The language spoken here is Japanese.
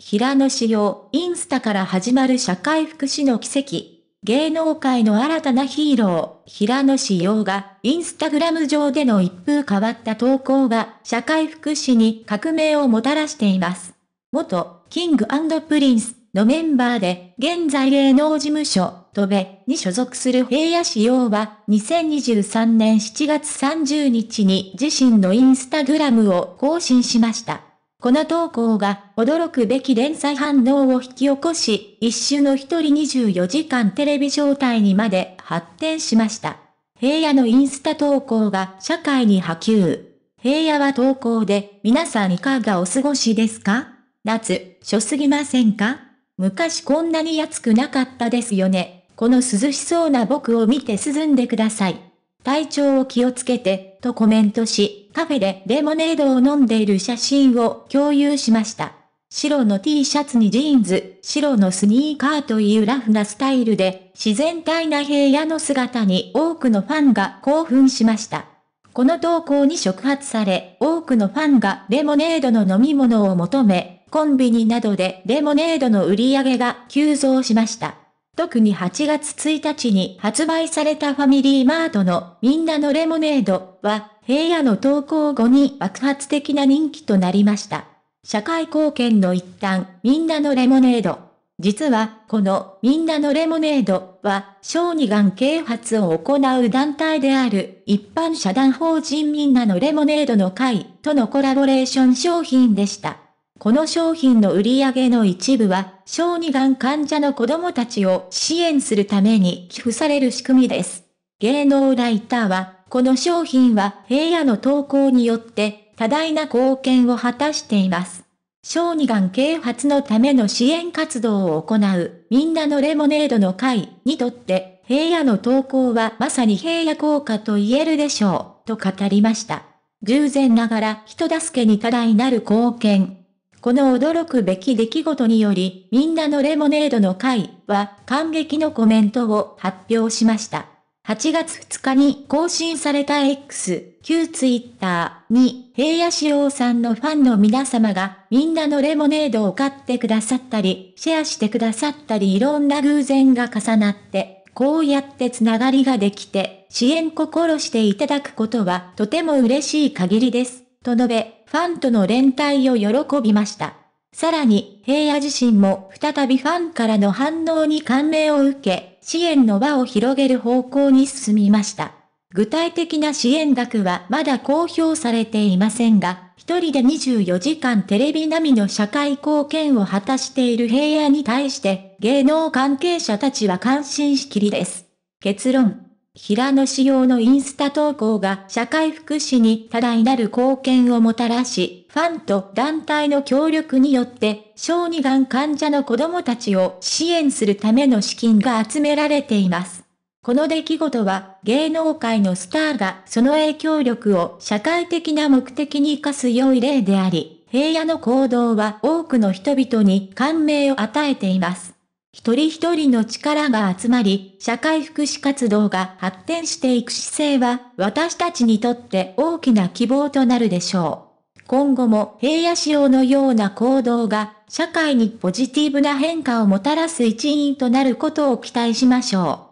平野紫耀、インスタから始まる社会福祉の奇跡。芸能界の新たなヒーロー、平野紫耀が、インスタグラム上での一風変わった投稿が、社会福祉に革命をもたらしています。元、キングプリンスのメンバーで、現在芸能事務所、戸部に所属する平野紫耀は、2023年7月30日に自身のインスタグラムを更新しました。この投稿が驚くべき連載反応を引き起こし、一種の一人24時間テレビ状態にまで発展しました。平野のインスタ投稿が社会に波及。平野は投稿で、皆さんいかがお過ごしですか夏、暑すぎませんか昔こんなに暑くなかったですよね。この涼しそうな僕を見て涼んでください。体調を気をつけて、とコメントし、カフェでレモネードを飲んでいる写真を共有しました。白の T シャツにジーンズ、白のスニーカーというラフなスタイルで、自然体な平野の姿に多くのファンが興奮しました。この投稿に触発され、多くのファンがレモネードの飲み物を求め、コンビニなどでレモネードの売り上げが急増しました。特に8月1日に発売されたファミリーマートのみんなのレモネードは平野の投稿後に爆発的な人気となりました。社会貢献の一端、みんなのレモネード。実は、このみんなのレモネードは、小児がん啓発を行う団体である一般社団法人みんなのレモネードの会とのコラボレーション商品でした。この商品の売り上げの一部は、小児がん患者の子供たちを支援するために寄付される仕組みです。芸能ライターは、この商品は平野の投稿によって多大な貢献を果たしています。小児がん啓発のための支援活動を行う、みんなのレモネードの会にとって、平野の投稿はまさに平野効果と言えるでしょう、と語りました。偶然ながら人助けに多大なる貢献、この驚くべき出来事により、みんなのレモネードの会は感激のコメントを発表しました。8月2日に更新された X、旧 Twitter に平野志耀さんのファンの皆様がみんなのレモネードを買ってくださったり、シェアしてくださったりいろんな偶然が重なって、こうやってつながりができて、支援心していただくことはとても嬉しい限りです。と述べ、ファンとの連帯を喜びました。さらに、平野自身も再びファンからの反応に感銘を受け、支援の輪を広げる方向に進みました。具体的な支援額はまだ公表されていませんが、一人で24時間テレビ並みの社会貢献を果たしている平野に対して、芸能関係者たちは感心しきりです。結論。平野紫耀のインスタ投稿が社会福祉に多大なる貢献をもたらし、ファンと団体の協力によって、小児がん患者の子供たちを支援するための資金が集められています。この出来事は、芸能界のスターがその影響力を社会的な目的に活かす良い例であり、平野の行動は多くの人々に感銘を与えています。一人一人の力が集まり、社会福祉活動が発展していく姿勢は、私たちにとって大きな希望となるでしょう。今後も平野仕様のような行動が、社会にポジティブな変化をもたらす一因となることを期待しましょう。